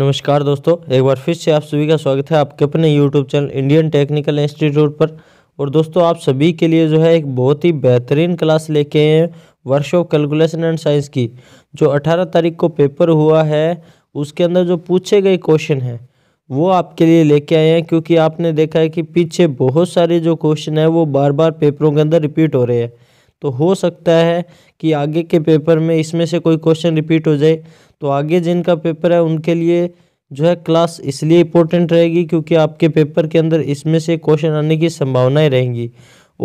नमस्कार दोस्तों एक बार फिर से आप सभी का स्वागत है आपके अपने YouTube channel Indian Technical Institute पर और दोस्तों आप सभी के लिए जो है एक बहुत ही बेहतरीन क्लास लेके आए हैं वर्कशॉप कैलकुलेशन एंड साइंस की जो 18 तारीख को पेपर हुआ है उसके अंदर जो पूछे गए क्वेश्चन हैं वो आपके लिए लेके आए हैं क्योंकि आपने देखा है कि पीछे बहुत सारे जो क्वेश्चन हैं वो बार बार पेपरों के अंदर रिपीट हो रहे हैं तो हो सकता है कि आगे के पेपर में इसमें से कोई क्वेश्चन रिपीट हो जाए तो आगे जिनका पेपर है उनके लिए जो है क्लास इसलिए इम्पोर्टेंट रहेगी क्योंकि आपके पेपर के अंदर इसमें से क्वेश्चन आने की संभावनाएं रहेंगी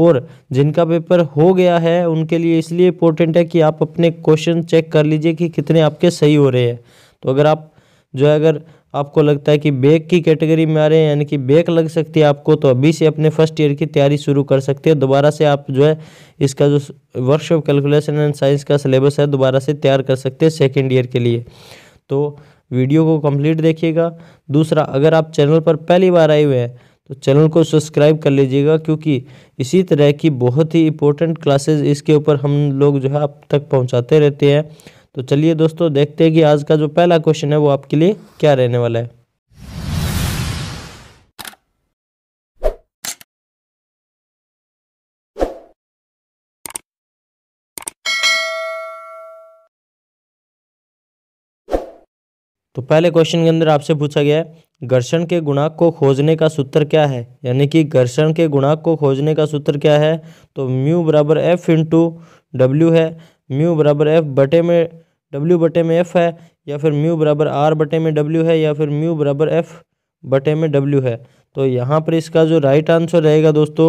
और जिनका पेपर हो गया है उनके लिए इसलिए इम्पोर्टेंट है कि आप अपने क्वेश्चन चेक कर लीजिए कि कितने आपके सही हो रहे हैं तो अगर आप जो है अगर आपको लगता है कि बैक की कैटेगरी में आ रहे हैं यानी कि बैक लग सकती है आपको तो अभी से अपने फर्स्ट ईयर की तैयारी शुरू कर सकते हैं दोबारा से आप जो है इसका जो वर्कशॉप कैलकुलेशन एंड साइंस का सिलेबस है दोबारा से तैयार कर सकते हैं सेकेंड ईयर के लिए तो वीडियो को कम्प्लीट देखिएगा दूसरा अगर आप चैनल पर पहली बार आए हुए हैं तो चैनल को सब्सक्राइब कर लीजिएगा क्योंकि इसी तरह की बहुत ही इंपॉर्टेंट क्लासेज इसके ऊपर हम लोग जो है आप तक पहुँचाते रहते हैं तो चलिए दोस्तों देखते हैं कि आज का जो पहला क्वेश्चन है वो आपके लिए क्या रहने वाला है तो पहले क्वेश्चन के अंदर आपसे पूछा गया है घर्षण के गुणाक को खोजने का सूत्र क्या है यानी कि घर्षण के गुणाक को खोजने का सूत्र क्या है तो म्यू बराबर एफ इंटू डब्ल्यू है म्यू बराबर एफ बटे में डब्ल्यू बटे में एफ है या फिर म्यू बराबर आर बटे में डब्ल्यू है या फिर म्यू बराबर एफ बटे में डब्ल्यू है तो यहाँ पर इसका जो राइट आंसर रहेगा दोस्तों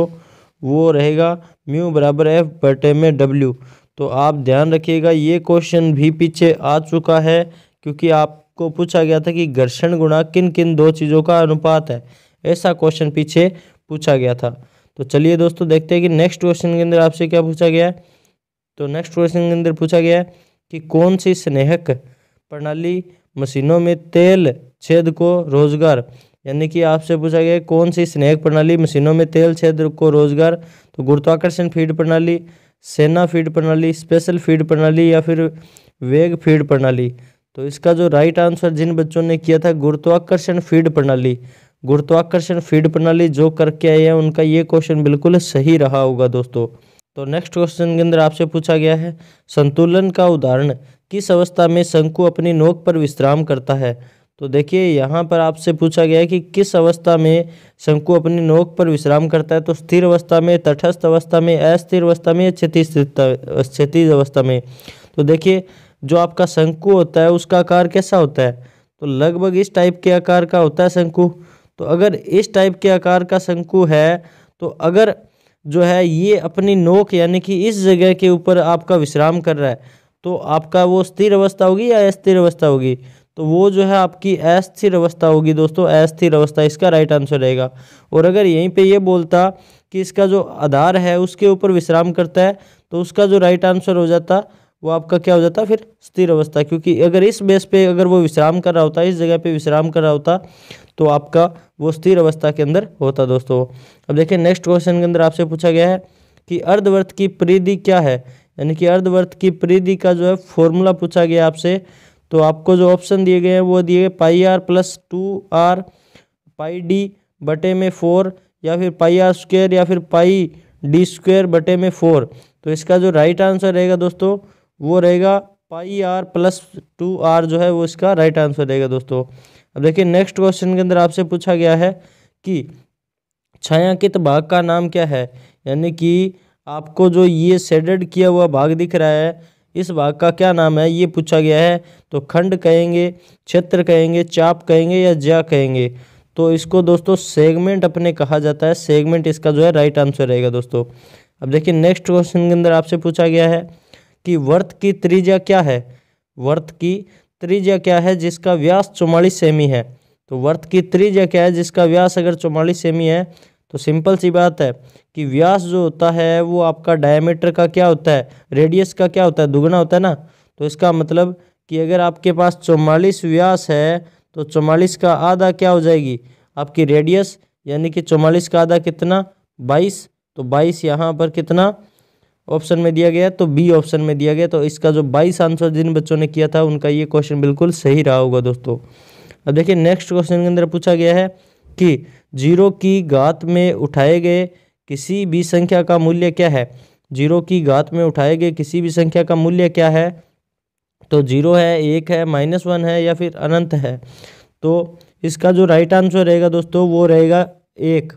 वो रहेगा म्यू बराबर एफ बटे में डब्ल्यू तो आप ध्यान रखिएगा ये क्वेश्चन भी पीछे आ चुका है क्योंकि आपको पूछा गया था कि घर्षण गुणा किन किन दो चीज़ों का अनुपात है ऐसा क्वेश्चन पीछे पूछा गया था तो चलिए दोस्तों देखते हैं कि नेक्स्ट क्वेश्चन के अंदर आपसे क्या पूछा गया है तो नेक्स्ट क्वेश्चन के अंदर पूछा गया है कि कौन सी स्नेहक प्रणाली मशीनों में तेल छेद को रोजगार यानी कि आपसे पूछा गया कौन सी स्नेहक प्रणाली मशीनों में तेल छेद को रोजगार तो गुरुत्वाकर्षण फीड प्रणाली सेना फीड प्रणाली स्पेशल फीड प्रणाली या फिर वेग फीड प्रणाली तो इसका जो राइट आंसर जिन बच्चों ने किया था गुरुत्वाकर्षण फीड प्रणाली गुरुत्वाकर्षण फीड प्रणाली जो करके आए हैं उनका ये क्वेश्चन बिल्कुल सही रहा होगा दोस्तों तो नेक्स्ट क्वेश्चन के अंदर आपसे पूछा गया है संतुलन का उदाहरण किस अवस्था में शंकु अपनी नोक पर विश्राम करता है तो देखिए यहाँ पर आपसे पूछा गया है कि किस अवस्था में शंकु अपनी नोक पर विश्राम करता है तो स्थिर अवस्था में तटस्थ अवस्था में अस्थिर अवस्था में या क्षतिज अवस्था में तो देखिए जो आपका शंकु होता है उसका आकार कैसा होता है तो लगभग इस टाइप के आकार का होता है शंकु तो अगर इस टाइप के आकार का शंकु है तो अगर जो है ये अपनी नोक यानी कि इस जगह के ऊपर आपका विश्राम कर रहा है तो आपका वो स्थिर अवस्था होगी या अस्थिर अवस्था होगी तो वो जो है आपकी अस्थिर अवस्था होगी दोस्तों अस्थिर अवस्था इसका राइट आंसर रहेगा और अगर यहीं पे ये बोलता कि इसका जो आधार है उसके ऊपर विश्राम करता है तो उसका जो राइट आंसर हो जाता वो आपका क्या हो जाता फिर स्थिर अवस्था क्योंकि अगर इस बेस पे अगर वो विश्राम कर रहा होता इस जगह पे विश्राम कर रहा होता तो आपका वो स्थिर अवस्था के अंदर होता दोस्तों अब देखिए नेक्स्ट क्वेश्चन के अंदर आपसे पूछा गया है कि अर्धवर्त की परिधि क्या है यानी कि अर्धवर्त की परिधि का जो है फॉर्मूला पूछा गया आपसे तो आपको जो ऑप्शन दिए गए हैं वो दिए गए pi R plus two R pi D बटे में फोर या फिर पाई आर स्क्वेयर या फिर पाई डी स्क्वेयर बटे में फोर तो इसका जो राइट आंसर रहेगा दोस्तों वो रहेगा pi R plus two R जो है वो इसका राइट आंसर रहेगा दोस्तों अब देखिए नेक्स्ट क्वेश्चन के अंदर आपसे पूछा गया है कि छायांकित भाग का नाम क्या है यानी कि आपको जो ये सेडेड किया हुआ भाग दिख रहा है इस भाग का क्या नाम है ये पूछा गया है तो खंड कहेंगे क्षेत्र कहेंगे चाप कहेंगे या ज्या कहेंगे तो इसको दोस्तों सेगमेंट अपने कहा जाता है सेगमेंट इसका जो है राइट आंसर रहेगा दोस्तों अब देखिए नेक्स्ट क्वेश्चन के अंदर आपसे पूछा गया है कि वर्त की त्रिज्या क्या है वर्त की त्रिज्या क्या है जिसका व्यास चौवालीस सेमी है तो वर्त की त्रिज्या क्या है जिसका व्यास अगर चौवालीस सेमी है तो सिंपल सी बात है कि व्यास जो होता है वो आपका डायमीटर का क्या होता है रेडियस का क्या होता है दुगना होता है ना तो इसका मतलब कि अगर आपके पास चौवालीस व्यास है तो चौवालीस का आधा क्या हो जाएगी आपकी रेडियस यानी कि चौवालीस का आधा कितना बाईस तो बाईस यहाँ पर कितना ऑप्शन में दिया गया तो बी ऑप्शन में दिया गया तो इसका जो बाईस आंसर जिन बच्चों ने किया था उनका ये क्वेश्चन बिल्कुल सही रहा होगा दोस्तों अब देखिए नेक्स्ट क्वेश्चन के अंदर पूछा गया है कि जीरो की घात में उठाए गए किसी भी संख्या का मूल्य क्या है जीरो की घात में उठाए गए किसी भी संख्या का मूल्य क्या है तो जीरो है एक है माइनस वन है या फिर अनंत है तो इसका जो राइट आंसर रहेगा दोस्तों वो रहेगा एक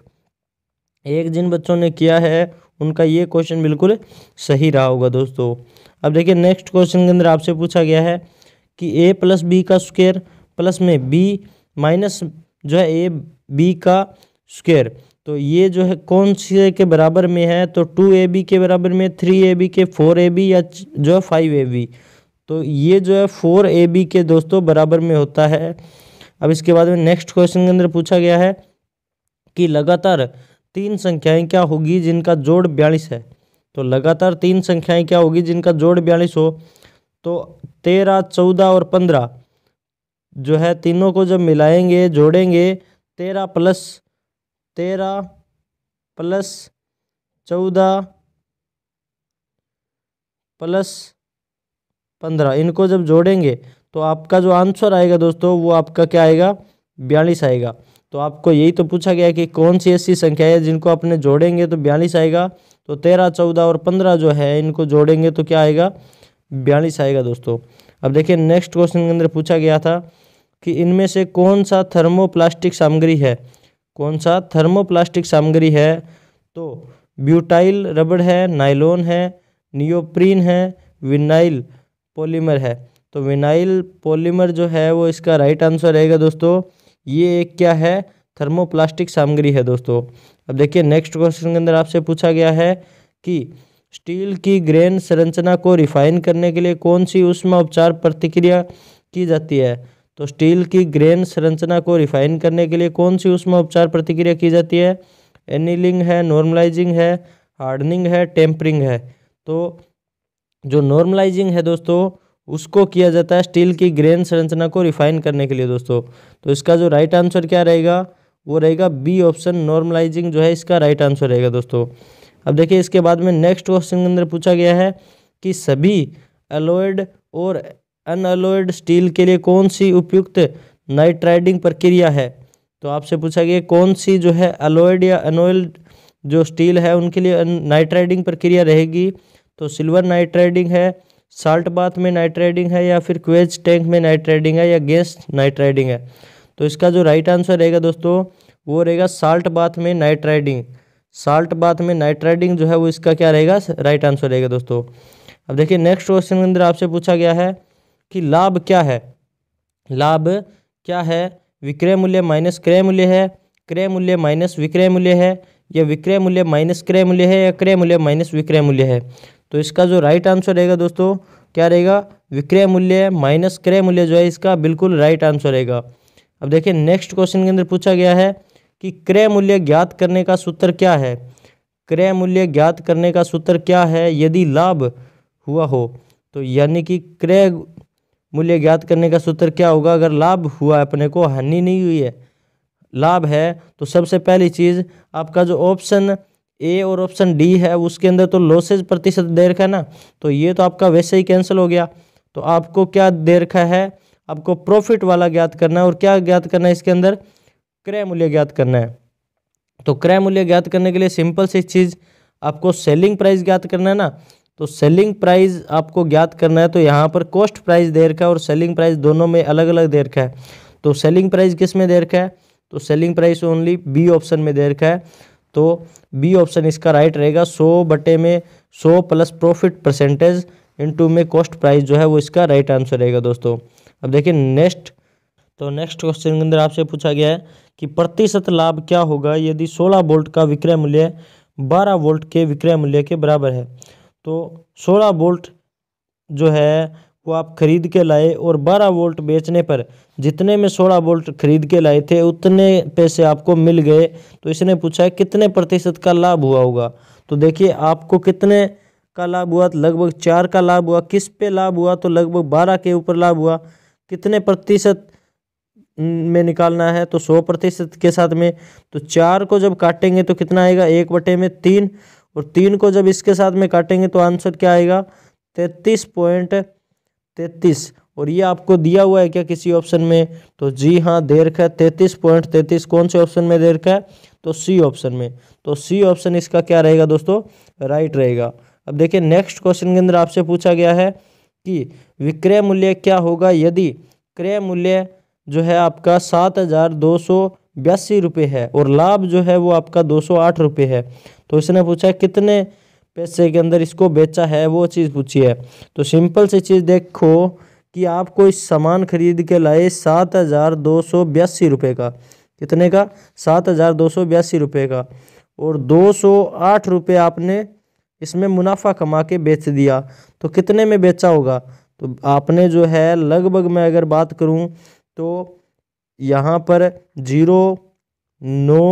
एक जिन बच्चों ने किया है उनका ये क्वेश्चन बिल्कुल सही रहा होगा दोस्तों अब देखिए नेक्स्ट क्वेश्चन के अंदर आपसे पूछा गया है कि ए प्लस बी का स्क्वेयर प्लस में बी माइनस जो है ए बी का स्क्वेयर तो ये जो है कौन से के बराबर में है तो टू ए बी के बराबर में थ्री ए बी के फोर ए बी या जो है फाइव ए बी तो ये जो है फोर ए बी के दोस्तों बराबर में होता है अब इसके बाद में नेक्स्ट क्वेश्चन के अंदर पूछा गया है कि लगातार तीन संख्याएं क्या होगी जिनका जोड़ बयालीस है तो लगातार तीन संख्याएं क्या होगी जिनका जोड़ बयालीस हो तो तेरह चौदह और पंद्रह जो है तीनों को जब मिलाएंगे जोड़ेंगे तेरह प्लस तेरह प्लस चौदह प्लस पंद्रह इनको जब जोड़ेंगे तो आपका जो आंसर आएगा दोस्तों वो आपका क्या आएगा बयालीस आएगा तो आपको यही तो पूछा गया कि कौन सी ऐसी संख्या है जिनको अपने जोड़ेंगे तो बयालीस आएगा तो तेरह चौदह और पंद्रह जो है इनको जोड़ेंगे तो क्या आएगा बयालीस आएगा दोस्तों अब देखिए नेक्स्ट क्वेश्चन के अंदर पूछा गया था कि इनमें से कौन सा थर्मोप्लास्टिक सामग्री है कौन सा थर्मोप्लास्टिक सामग्री है तो ब्यूटाइल रबड़ है नाइलोन है नियोप्रीन है विनाइल पॉलीमर है तो विनाइल पॉलीमर जो है वो इसका राइट आंसर रहेगा दोस्तों ये एक क्या है थर्मोप्लास्टिक सामग्री है दोस्तों अब देखिए नेक्स्ट क्वेश्चन के अंदर आपसे पूछा गया है कि स्टील की ग्रेन संरचना को रिफाइन करने के लिए कौन सी उष्मा उपचार प्रतिक्रिया की जाती है तो स्टील की ग्रेन संरचना को रिफाइन करने के लिए कौन सी उष्मा उपचार प्रतिक्रिया की जाती है एनिलिंग है नॉर्मलाइजिंग है हार्डनिंग है टेम्परिंग है तो जो नॉर्मलाइजिंग है दोस्तों उसको किया जाता है स्टील की ग्रेन संरचना को रिफाइन करने के लिए दोस्तों तो इसका जो राइट आंसर क्या रहेगा वो रहेगा बी ऑप्शन नॉर्मलाइजिंग जो है इसका राइट आंसर रहेगा दोस्तों अब देखिए इसके बाद में नेक्स्ट क्वेश्चन के अंदर पूछा गया है कि सभी अलोयड और अनअलोइड स्टील के लिए कौन सी उपयुक्त नाइट्राइडिंग प्रक्रिया है तो आपसे पूछा गया कौन सी जो है अलोयड या अनोइल्ड जो स्टील है उनके लिए नाइट्राइडिंग प्रक्रिया रहेगी तो सिल्वर नाइट्राइडिंग है साल्ट बाथ में नाइट्राइडिंग है या फिर क्वेज टैंक में नाइट्राइडिंग है या गैस नाइट्राइडिंग है तो इसका जो राइट आंसर रहेगा दोस्तों वो रहेगा साल्ट बाथ में नाइट्राइडिंग साल्ट बाथ में नाइट्राइडिंग जो है वो इसका क्या रहेगा राइट आंसर रहेगा दोस्तों अब देखिए नेक्स्ट क्वेश्चन के अंदर आपसे पूछा गया है कि लाभ क्या है लाभ क्या है विक्रय मूल्य माइनस क्रय मूल्य है क्रय मूल्य माइनस विक्रय मूल्य है या विक्रय मूल्य माइनस क्रय मूल्य है या क्रय मूल्य माइनस विक्रय मूल्य है तो इसका जो राइट आंसर रहेगा दोस्तों क्या रहेगा विक्रय मूल्य माइनस क्रय मूल्य जो है इसका बिल्कुल राइट आंसर रहेगा अब देखिए नेक्स्ट क्वेश्चन के अंदर पूछा गया है कि क्रय मूल्य ज्ञात करने का सूत्र क्या है क्रय मूल्य ज्ञात करने का सूत्र क्या है यदि लाभ हुआ हो तो यानी कि क्रय मूल्य ज्ञात करने का सूत्र क्या होगा अगर लाभ हुआ अपने को हानि नहीं हुई है लाभ है तो सबसे पहली चीज़ आपका जो ऑप्शन ए और ऑप्शन डी है उसके अंदर तो लॉसेज प्रतिशत दे रखा है ना तो ये तो आपका वैसे ही कैंसिल हो गया तो आपको क्या दे रखा है आपको प्रॉफिट वाला ज्ञात करना है और क्या ज्ञात करना है इसके अंदर क्रय मूल्य ज्ञात करना है तो क्रय मूल्य ज्ञात करने के लिए सिंपल सी चीज़ आपको सेलिंग प्राइस ज्ञात करना है ना तो सेलिंग प्राइस आपको ज्ञात करना है तो यहाँ पर कॉस्ट प्राइस दे रखा है और सेलिंग प्राइस दोनों में अलग अलग दे रखा है तो सेलिंग प्राइस किस में दे रखा है तो selling price only B option में दे रखा है तो बी ऑप्शन इसका राइट रहेगा सो बटे में सो प्लस प्रॉफिट परसेंटेज इनटू में कॉस्ट प्राइस जो है वो इसका राइट आंसर रहेगा दोस्तों अब देखिए नेक्स्ट तो नेक्स्ट क्वेश्चन के अंदर आपसे पूछा गया है कि प्रतिशत लाभ क्या होगा यदि सोलह वोल्ट का विक्रय मूल्य बारह वोल्ट के विक्रय मूल्य के बराबर है तो सोलह वोल्ट जो है को आप खरीद के लाए और 12 वोल्ट बेचने पर जितने में 16 वोल्ट खरीद के लाए थे उतने पैसे आपको मिल गए तो इसने पूछा है कितने प्रतिशत का लाभ हुआ होगा तो देखिए आपको कितने का लाभ हुआ तो लगभग चार का लाभ हुआ किस पे लाभ हुआ तो लगभग बारह के ऊपर लाभ हुआ कितने प्रतिशत में निकालना है तो सौ प्रतिशत के साथ में तो चार को जब काटेंगे तो कितना आएगा एक बटे में तीन और तीन को जब इसके साथ में काटेंगे तो आंसर क्या आएगा तैतीस पॉइंट तैतीस और ये आपको दिया हुआ है क्या किसी ऑप्शन में तो जी हाँ दे रखा है तैतीस पॉइंट तैतीस कौन से ऑप्शन में दे रखा है तो सी ऑप्शन में तो सी ऑप्शन इसका क्या रहेगा दोस्तों राइट रहेगा अब देखिए नेक्स्ट क्वेश्चन के अंदर आपसे पूछा गया है कि विक्रय मूल्य क्या होगा यदि क्रय मूल्य जो है आपका सात हज़ार दो सौ बयासी रुपये है और लाभ जो है वो आपका दो सौ आठ रुपये है तो इसने पूछा कितने पैसे के अंदर इसको बेचा है वो चीज़ पूछी है तो सिंपल सी चीज़ देखो कि आपको इस सामान खरीद के लाए सात हज़ार दो सौ बयासी रुपये का कितने का सात हज़ार दो सौ बयासी रुपये का और दो सौ आठ रुपये आपने इसमें मुनाफा कमा के बेच दिया तो कितने में बेचा होगा तो आपने जो है लगभग मैं अगर बात करूँ तो यहाँ पर जीरो नौ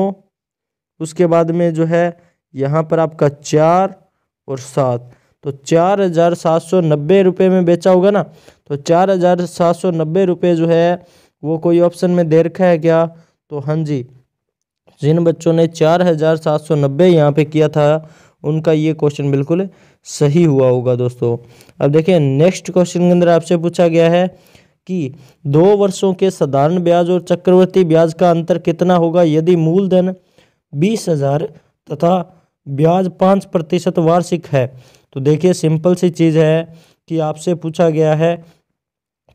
उसके बाद में जो है यहाँ पर आपका चार और सात तो चार हजार सात सौ नब्बे रुपये में बेचा होगा ना तो चार हजार सात सौ नब्बे रुपये जो है वो कोई ऑप्शन में दे रखा है क्या तो हाँ जी जिन बच्चों ने चार हजार सात सौ नब्बे यहाँ पे किया था उनका ये क्वेश्चन बिल्कुल सही हुआ होगा दोस्तों अब देखिए नेक्स्ट क्वेश्चन के अंदर आपसे पूछा गया है कि दो वर्षों के साधारण ब्याज और चक्रवर्ती ब्याज का अंतर कितना होगा यदि मूलधन बीस हजार तथा ब्याज पाँच प्रतिशत वार्षिक है तो देखिए सिंपल सी चीज़ है कि आपसे पूछा गया है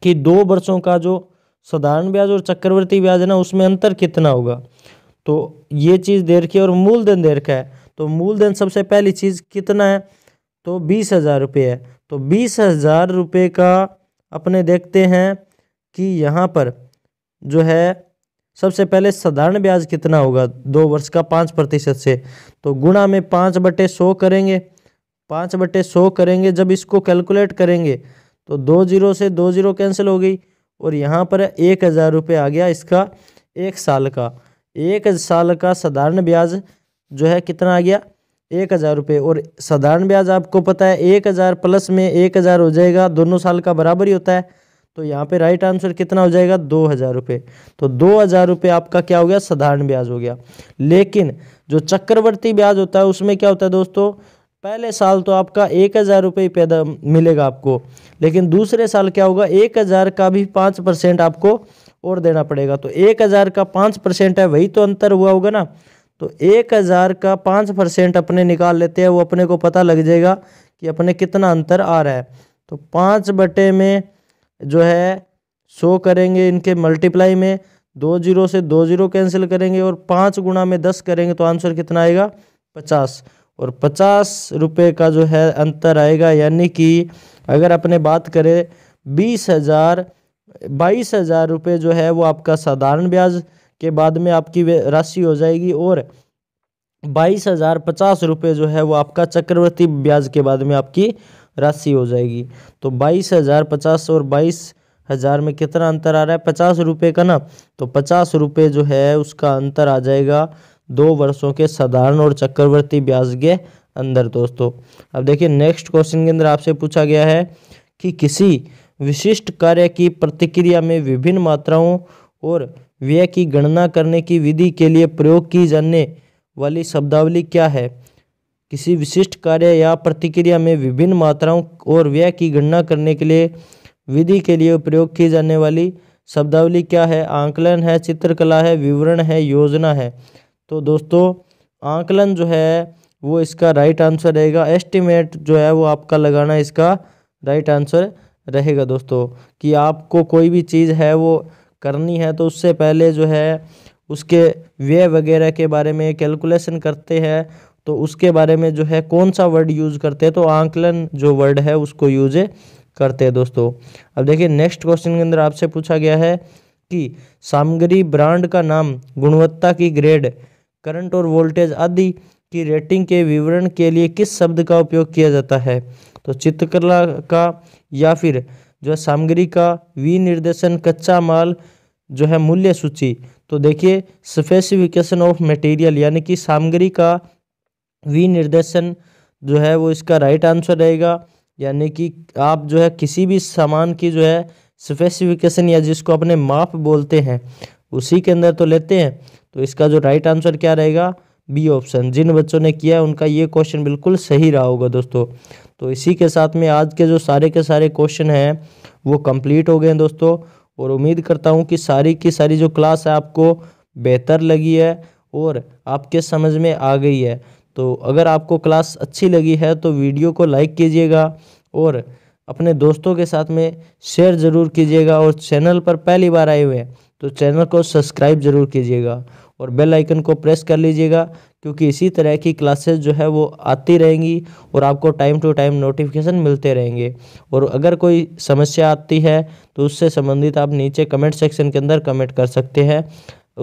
कि दो वर्षों का जो साधारण ब्याज और चक्रवर्ती ब्याज है ना उसमें अंतर कितना होगा तो ये चीज़ दे रखी है और मूलधन दे रखा है तो मूलधन सबसे पहली चीज़ कितना है तो बीस हज़ार रुपये है तो बीस हज़ार रुपये का अपने देखते हैं कि यहाँ पर जो है सबसे पहले साधारण ब्याज कितना होगा दो वर्ष का पाँच प्रतिशत से तो गुणा में पाँच बटे सौ करेंगे पाँच बटे सौ करेंगे जब इसको कैलकुलेट करेंगे तो दो जीरो से दो जीरो कैंसिल हो गई और यहाँ पर एक हज़ार रुपये आ गया इसका एक साल का एक साल का साधारण ब्याज जो है कितना आ गया एक हज़ार रुपये और साधारण ब्याज आपको पता है एक हज़ार प्लस में एक हज़ार हो जाएगा दोनों साल का बराबर ही होता है तो यहाँ पे राइट आंसर कितना हो जाएगा दो हज़ार रुपये तो दो हज़ार रुपये आपका क्या हो गया साधारण ब्याज हो गया लेकिन जो चक्रवर्ती ब्याज होता है उसमें क्या होता है दोस्तों पहले साल तो आपका एक हज़ार रुपये पैदा मिलेगा आपको लेकिन दूसरे साल क्या होगा एक हज़ार का भी पाँच परसेंट आपको और देना पड़ेगा तो एक हज़ार का पाँच परसेंट है वही तो अंतर हुआ होगा ना तो एक हज़ार का पाँच परसेंट अपने निकाल लेते हैं वो अपने को पता लग जाएगा कि अपने कितना अंतर आ रहा है तो पाँच बटे में जो है सो करेंगे इनके मल्टीप्लाई में दो जीरो से दो जीरो कैंसिल करेंगे और पाँच गुणा में दस करेंगे तो आंसर कितना आएगा पचास और पचास रुपये का जो है अंतर आएगा यानी कि अगर अपने बात करें बीस हज़ार बाईस हज़ार रुपये जो है वो आपका साधारण ब्याज के बाद में आपकी राशि हो जाएगी और बाईस हज़ार पचास रुपये जो है वो आपका चक्रवर्ती ब्याज के बाद में आपकी राशि हो जाएगी तो बाईस हज़ार पचास और बाईस हज़ार में कितना अंतर आ रहा है पचास रुपये का ना तो पचास रुपये जो है उसका अंतर आ जाएगा दो वर्षों के साधारण और चक्रवर्ती ब्याज के अंदर दोस्तों अब देखिए नेक्स्ट क्वेश्चन के अंदर आपसे पूछा गया है कि किसी विशिष्ट कार्य की प्रतिक्रिया में विभिन्न मात्राओं और व्यय की गणना करने की विधि के लिए प्रयोग की जाने वाली शब्दावली क्या है किसी विशिष्ट कार्य या प्रतिक्रिया में विभिन्न मात्राओं और व्यय की गणना करने के लिए विधि के लिए प्रयोग की जाने वाली शब्दावली क्या है आंकलन है चित्रकला है विवरण है योजना है तो दोस्तों आंकलन जो है वो इसका राइट आंसर रहेगा एस्टिमेट जो है वो आपका लगाना इसका राइट आंसर रहेगा दोस्तों कि आपको कोई भी चीज़ है वो करनी है तो उससे पहले जो है उसके व्यय वगैरह के बारे में कैलकुलेशन करते हैं तो उसके बारे में जो है कौन सा वर्ड यूज करते हैं तो आंकलन जो वर्ड है उसको यूज करते हैं दोस्तों अब देखिए नेक्स्ट क्वेश्चन के अंदर आपसे पूछा गया है कि सामग्री ब्रांड का नाम गुणवत्ता की ग्रेड करंट और वोल्टेज आदि की रेटिंग के विवरण के लिए किस शब्द का उपयोग किया जाता है तो चित्रकला का या फिर जो है सामग्री का विनिर्देशन कच्चा माल जो है मूल्य सूची तो देखिए स्पेसिफिकेशन ऑफ मटेरियल यानी कि सामग्री का विनिर्देशन जो है वो इसका राइट आंसर रहेगा यानी कि आप जो है किसी भी सामान की जो है स्पेसिफिकेशन या जिसको अपने माप बोलते हैं उसी के अंदर तो लेते हैं तो इसका जो राइट आंसर क्या रहेगा बी ऑप्शन जिन बच्चों ने किया है उनका ये क्वेश्चन बिल्कुल सही रहा होगा दोस्तों तो इसी के साथ में आज के जो सारे के सारे क्वेश्चन हैं वो कंप्लीट हो गए हैं दोस्तों और उम्मीद करता हूँ कि सारी की सारी जो क्लास है आपको बेहतर लगी है और आपके समझ में आ गई है तो अगर आपको क्लास अच्छी लगी है तो वीडियो को लाइक कीजिएगा और अपने दोस्तों के साथ में शेयर ज़रूर कीजिएगा और चैनल पर पहली बार आए हुए हैं तो चैनल को सब्सक्राइब ज़रूर कीजिएगा और बेल आइकन को प्रेस कर लीजिएगा क्योंकि इसी तरह की क्लासेस जो है वो आती रहेंगी और आपको टाइम टू टाइम नोटिफिकेशन मिलते रहेंगे और अगर कोई समस्या आती है तो उससे संबंधित आप नीचे कमेंट सेक्शन के अंदर कमेंट कर सकते हैं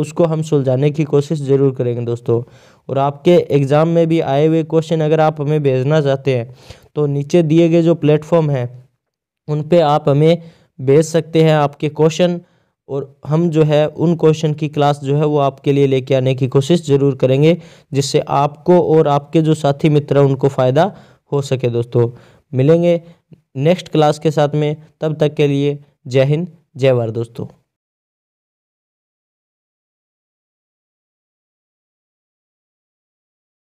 उसको हम सुलझाने की कोशिश ज़रूर करेंगे दोस्तों और आपके एग्ज़ाम में भी आए हुए क्वेश्चन अगर आप हमें भेजना चाहते हैं तो नीचे दिए गए जो प्लेटफॉर्म हैं उन पर आप हमें भेज सकते हैं आपके क्वेश्चन और हम जो है उन क्वेश्चन की क्लास जो है वो आपके लिए लेके आने की कोशिश ज़रूर करेंगे जिससे आपको और आपके जो साथी मित्र हैं उनको फ़ायदा हो सके दोस्तों मिलेंगे नेक्स्ट क्लास के साथ में तब तक के लिए जय हिंद जय भारत दोस्तों